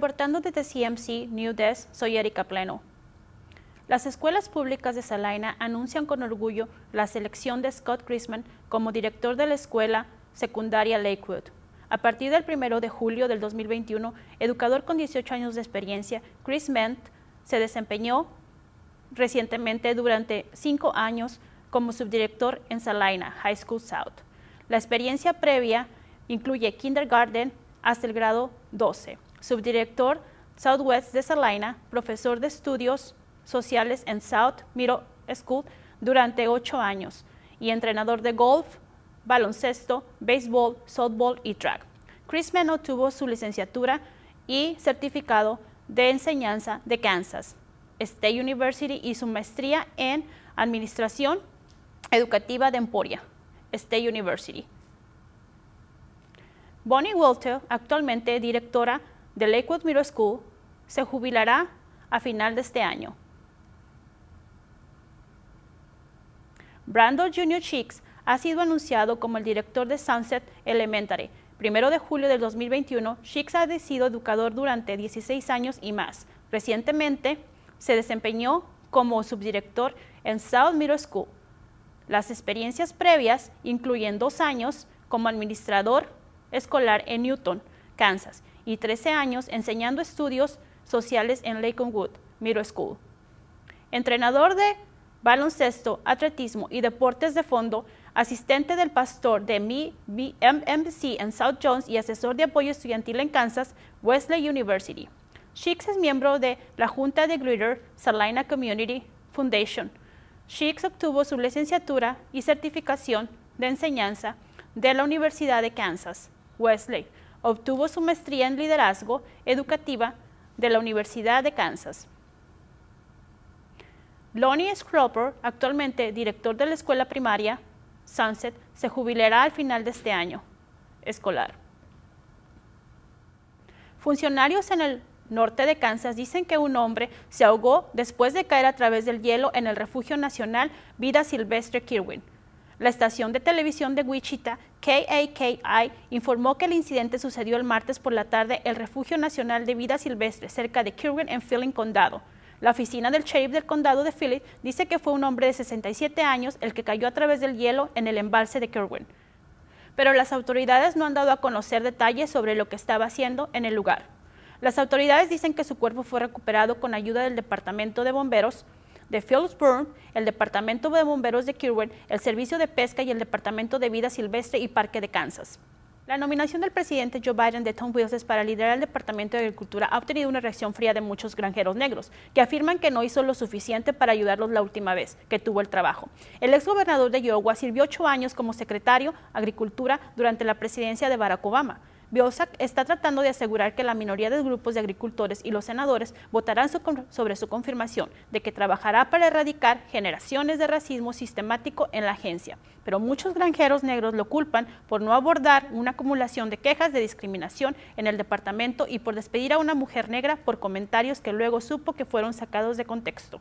Reportando desde CMC New Desk, soy Erika Pleno. Las escuelas públicas de Salaina anuncian con orgullo la selección de Scott Crisman como director de la escuela secundaria Lakewood. A partir del 1 de julio del 2021, educador con 18 años de experiencia, Chris se desempeñó recientemente durante cinco años como subdirector en Salina High School South. La experiencia previa incluye kindergarten hasta el grado 12 subdirector Southwest de Salina, profesor de estudios sociales en South Middle School durante ocho años y entrenador de golf, baloncesto, béisbol, softball y track. Chris Meno tuvo su licenciatura y certificado de enseñanza de Kansas State University y su maestría en Administración Educativa de Emporia State University. Bonnie Walter, actualmente directora de Lakewood Middle School se jubilará a final de este año. Brando Jr. Chicks ha sido anunciado como el director de Sunset Elementary. Primero de julio del 2021, Chicks ha sido educador durante 16 años y más. Recientemente, se desempeñó como subdirector en South Middle School. Las experiencias previas incluyen dos años como administrador escolar en Newton, Kansas, y 13 años enseñando estudios sociales en Lakewood Middle School. Entrenador de baloncesto, atletismo y deportes de fondo, asistente del pastor de MMC en South Jones y asesor de apoyo estudiantil en Kansas, Wesley University. Sheeks es miembro de la Junta de Greater Salina Community Foundation. Sheeks obtuvo su licenciatura y certificación de enseñanza de la Universidad de Kansas, Wesley, obtuvo su maestría en liderazgo educativa de la Universidad de Kansas. Lonnie Scropper, actualmente director de la escuela primaria Sunset, se jubilará al final de este año escolar. Funcionarios en el norte de Kansas dicen que un hombre se ahogó después de caer a través del hielo en el Refugio Nacional Vida Silvestre Kirwin. La estación de televisión de Wichita KAKI informó que el incidente sucedió el martes por la tarde en el Refugio Nacional de Vida Silvestre cerca de Kirwin en Filling condado. La oficina del sheriff del condado de Philly dice que fue un hombre de 67 años el que cayó a través del hielo en el embalse de Kirwin. Pero las autoridades no han dado a conocer detalles sobre lo que estaba haciendo en el lugar. Las autoridades dicen que su cuerpo fue recuperado con ayuda del Departamento de Bomberos, de Phillipsburg, el Departamento de Bomberos de Kirwan, el Servicio de Pesca y el Departamento de Vida Silvestre y Parque de Kansas. La nominación del presidente Joe Biden de Tom Wilson para liderar el Departamento de Agricultura ha obtenido una reacción fría de muchos granjeros negros, que afirman que no hizo lo suficiente para ayudarlos la última vez que tuvo el trabajo. El exgobernador de Iowa sirvió ocho años como secretario de Agricultura durante la presidencia de Barack Obama. Biosac está tratando de asegurar que la minoría de grupos de agricultores y los senadores votarán sobre su confirmación de que trabajará para erradicar generaciones de racismo sistemático en la agencia, pero muchos granjeros negros lo culpan por no abordar una acumulación de quejas de discriminación en el departamento y por despedir a una mujer negra por comentarios que luego supo que fueron sacados de contexto.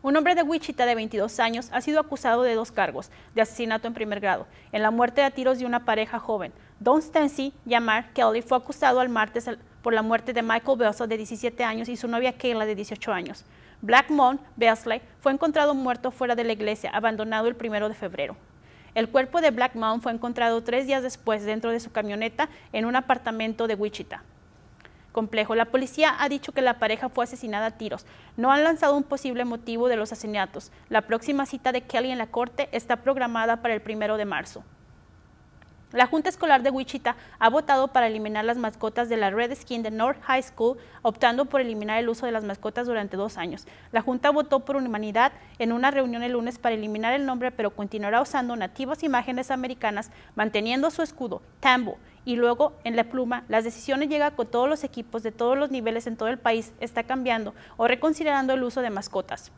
Un hombre de Wichita de 22 años ha sido acusado de dos cargos de asesinato en primer grado en la muerte a tiros de una pareja joven. Don Stancy Yamar Kelly fue acusado el martes por la muerte de Michael Belso de 17 años y su novia Kayla de 18 años. Moon, Belsley fue encontrado muerto fuera de la iglesia, abandonado el primero de febrero. El cuerpo de Moon fue encontrado tres días después dentro de su camioneta en un apartamento de Wichita complejo. La policía ha dicho que la pareja fue asesinada a tiros. No han lanzado un posible motivo de los asesinatos. La próxima cita de Kelly en la corte está programada para el primero de marzo. La Junta Escolar de Wichita ha votado para eliminar las mascotas de la Red Skin de North High School, optando por eliminar el uso de las mascotas durante dos años. La Junta votó por humanidad en una reunión el lunes para eliminar el nombre, pero continuará usando nativas imágenes americanas, manteniendo su escudo, tambo, y luego en la pluma. Las decisiones llegan con todos los equipos de todos los niveles en todo el país, está cambiando o reconsiderando el uso de mascotas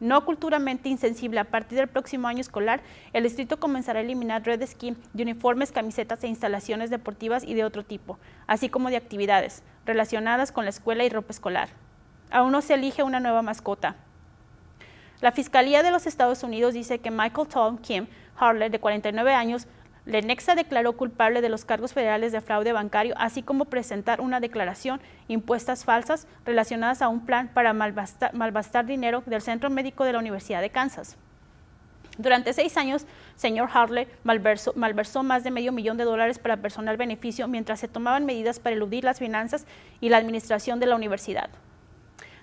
no culturalmente insensible. A partir del próximo año escolar, el distrito comenzará a eliminar red de de uniformes, camisetas e instalaciones deportivas y de otro tipo, así como de actividades relacionadas con la escuela y ropa escolar. Aún no se elige una nueva mascota. La Fiscalía de los Estados Unidos dice que Michael Tom Kim Harley de 49 años, Lenexa declaró culpable de los cargos federales de fraude bancario, así como presentar una declaración, impuestas falsas relacionadas a un plan para malvastar, dinero del Centro Médico de la Universidad de Kansas. Durante seis años, señor Harley malversó, más de medio millón de dólares para personal beneficio mientras se tomaban medidas para eludir las finanzas y la administración de la universidad.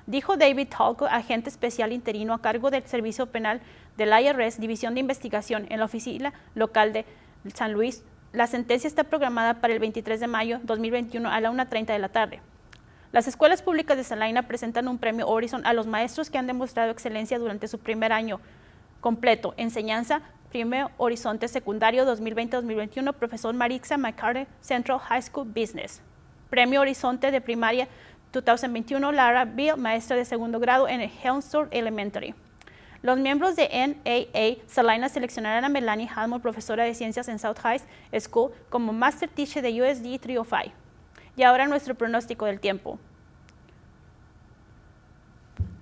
Dijo David Talco, agente especial interino a cargo del Servicio Penal del IRS, División de Investigación, en la oficina local de San Luis, la sentencia está programada para el 23 de mayo 2021 a la 1.30 de la tarde. Las escuelas públicas de Salina presentan un premio Horizon a los maestros que han demostrado excelencia durante su primer año completo, enseñanza, Premio Horizonte Secundario 2020-2021, profesor Marixa McCarty, Central High School Business. Premio Horizonte de Primaria 2021, Lara Bill, maestra de segundo grado en el Elementary. Los miembros de NAA Salinas seleccionarán a Melanie halmer, profesora de ciencias en South High School, como Master Teacher de USD 305. Y ahora nuestro pronóstico del tiempo.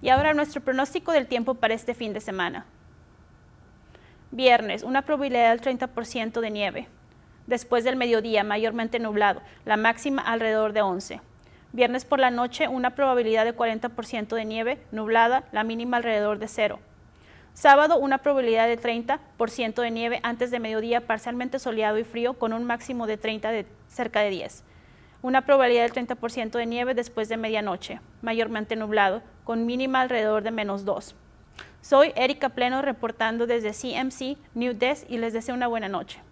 Y ahora nuestro pronóstico del tiempo para este fin de semana. Viernes, una probabilidad del 30% de nieve. Después del mediodía, mayormente nublado, la máxima alrededor de 11. Viernes por la noche, una probabilidad de 40% de nieve, nublada, la mínima alrededor de 0. Sábado una probabilidad de 30% de nieve antes de mediodía, parcialmente soleado y frío, con un máximo de 30 cerca de 10. Una probabilidad del 30% de nieve después de medianoche, mayormente nublado, con mínima alrededor de menos 2. Soy Erika Pleno reportando desde CMC New Desk y les deseo una buena noche.